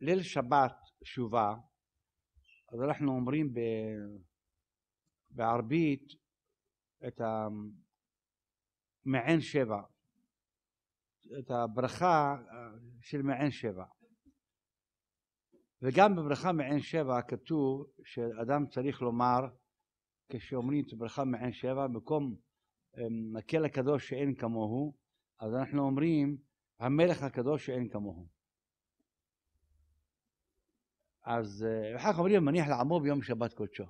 ליל שבת שובה, אז אנחנו אומרים ב... בערבית את המעין שבע, את הברכה אה, של מעין שבע. וגם בברכה מעין שבע כתוב שאדם צריך לומר, כשאומרים את הברכה מעין שבע, במקום מקל אמ, הקדוש שאין כמוהו, אז אנחנו אומרים המלך הקדוש שאין כמוהו. אז אה, אחר כך אומרים מניח לעמו ביום שבת קודשו.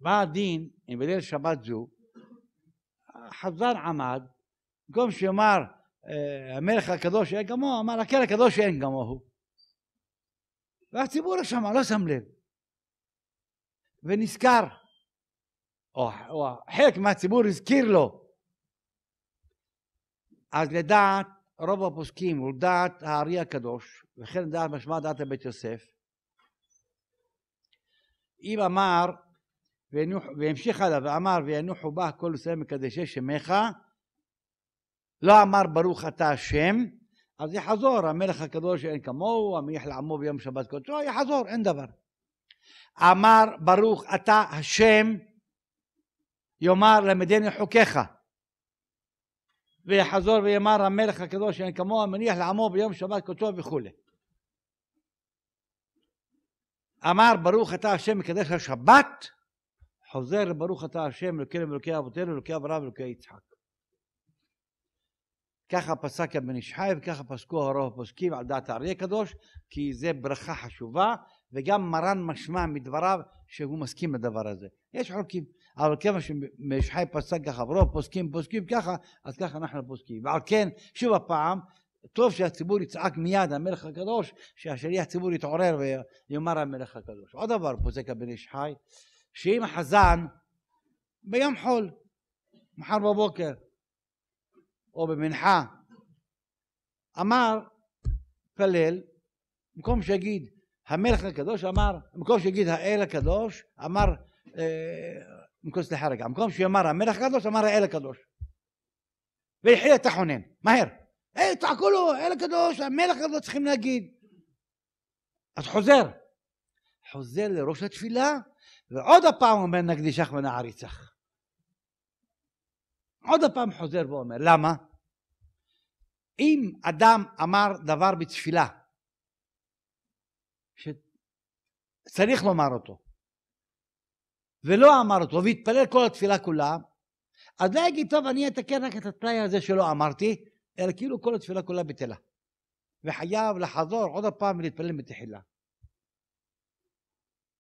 מה הדין אם בליל שבת זו חזן עמד, במקום שיאמר אה, המלך הקדוש אין גמוהו, אמר הקל הקדוש אין גמוהו. והציבור לא שם לא שם לב. ונזכר, או, או חלק מהציבור הזכיר לו. אז לדעת רוב הפוסקים ולדעת הארי הקדוש, וכן לדעת משמע דעת הבית יוסף, אם אמר, וינוח, והמשיך הלאה ואמר, וינוחו בה כל ישראל מקדשי שמך, לא אמר ברוך אתה השם, אז יחזור, המלך הקדוש שאין כמוהו, המליח לעמו ביום שבת קודשו, יחזור, אין דבר. אמר ברוך אתה השם, יאמר למדיני חוקיך. ויחזור ויאמר המלך הקדוש שאין כמוהו, המניח לעמו ביום שבת קודשו וכולי. אמר ברוך אתה השם מקדש השבת, חוזר לברוך אתה השם אלוקינו ואלוקי אבותינו אלוקי אברהם ואלוקי יצחק. ככה פסק הבן איש חי וככה פסקו הרוב הפוסקים על דעת האריה הקדוש כי זה ברכה חשובה וגם מרן משמע מדבריו שהוא מסכים לדבר הזה. יש חוקים אבל כיוון שמשחי פסק ככה ורוב פוסקים פוסקים ככה אז ככה אנחנו פוסקים ועל כן שוב הפעם טוב שהציבור יצעק מיד המלך הקדוש, שהשליח ציבור יתעורר ויאמר המלך הקדוש. עוד דבר פוסק הבן איש חי, שאם חזן ביום חול, מחר בבוקר, או במנחה, אמר, התפלל, במקום שיגיד המלך הקדוש, אמר, במקום שיגיד האל הקדוש, אמר, אה, במקום, סליחה רגע, במקום שיאמר המלך הקדוש, אמר האל הקדוש. והחיל את החונן, מהר. היי, צעקו לו, אל הקדוש, המלך הזה צריכים להגיד. אז חוזר. חוזר לראש התפילה, ועוד הפעם אומר נקדישך ונעריצך. עוד הפעם חוזר ואומר, למה? אם אדם אמר דבר בתפילה, שצריך לומר אותו, ולא אמר אותו, והתפלל כל התפילה כולה, אז לא יגיד, טוב, אני אתקן רק את התנאי הזה שלא אמרתי, אלא כאילו כל התפילה כולה בטלה. וחייב לחזור עוד הפעם ולהתפלל בתחילה.